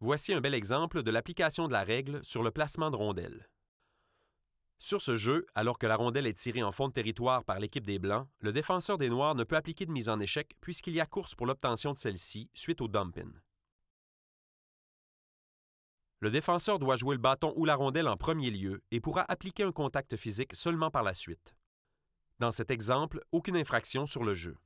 Voici un bel exemple de l'application de la règle sur le placement de rondelles. Sur ce jeu, alors que la rondelle est tirée en fond de territoire par l'équipe des Blancs, le défenseur des Noirs ne peut appliquer de mise en échec puisqu'il y a course pour l'obtention de celle-ci suite au dumping. Le défenseur doit jouer le bâton ou la rondelle en premier lieu et pourra appliquer un contact physique seulement par la suite. Dans cet exemple, aucune infraction sur le jeu.